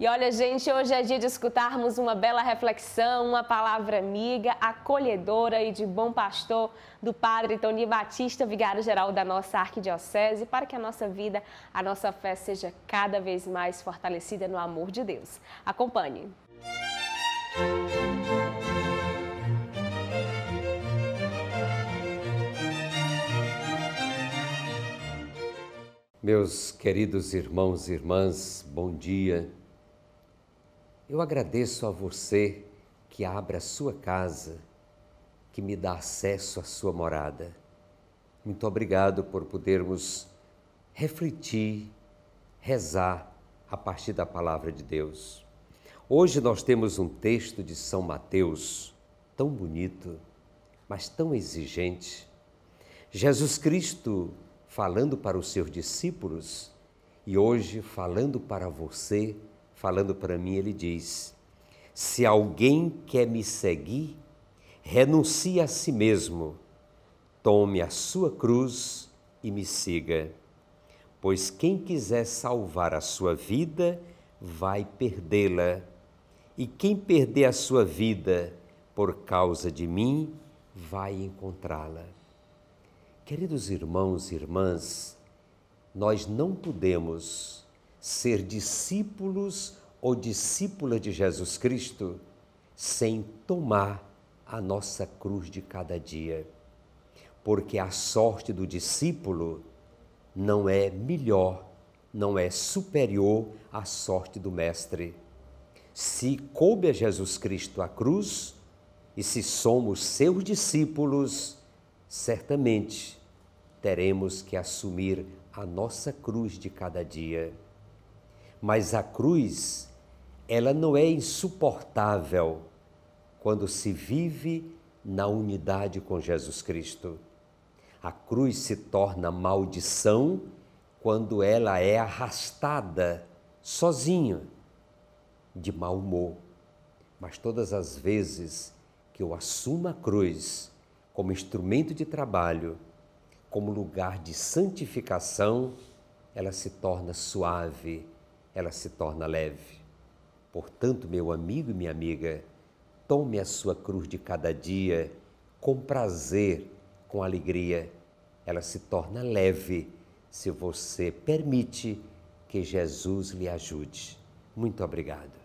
E olha, gente, hoje é dia de escutarmos uma bela reflexão, uma palavra amiga, acolhedora e de bom pastor do Padre Tony Batista, vigário geral da nossa arquidiocese, para que a nossa vida, a nossa fé seja cada vez mais fortalecida no amor de Deus. Acompanhe. Meus queridos irmãos e irmãs, bom dia. Eu agradeço a você que abre a sua casa, que me dá acesso à sua morada. Muito obrigado por podermos refletir, rezar a partir da palavra de Deus. Hoje nós temos um texto de São Mateus, tão bonito, mas tão exigente. Jesus Cristo falando para os seus discípulos e hoje falando para você falando para mim, ele diz: Se alguém quer me seguir, renuncie a si mesmo, tome a sua cruz e me siga. Pois quem quiser salvar a sua vida, vai perdê-la. E quem perder a sua vida por causa de mim, vai encontrá-la. Queridos irmãos e irmãs, nós não podemos ser discípulos ou discípula de Jesus Cristo sem tomar a nossa cruz de cada dia. Porque a sorte do discípulo não é melhor, não é superior à sorte do Mestre. Se coube a Jesus Cristo a cruz, e se somos seus discípulos, certamente teremos que assumir a nossa cruz de cada dia. Mas a cruz, ela não é insuportável quando se vive na unidade com Jesus Cristo. A cruz se torna maldição quando ela é arrastada sozinho, de mau humor. Mas todas as vezes que eu assumo a cruz como instrumento de trabalho, como lugar de santificação, ela se torna suave, ela se torna leve. Portanto, meu amigo e minha amiga, tome a sua cruz de cada dia com prazer, com alegria. Ela se torna leve se você permite que Jesus lhe ajude. Muito obrigado.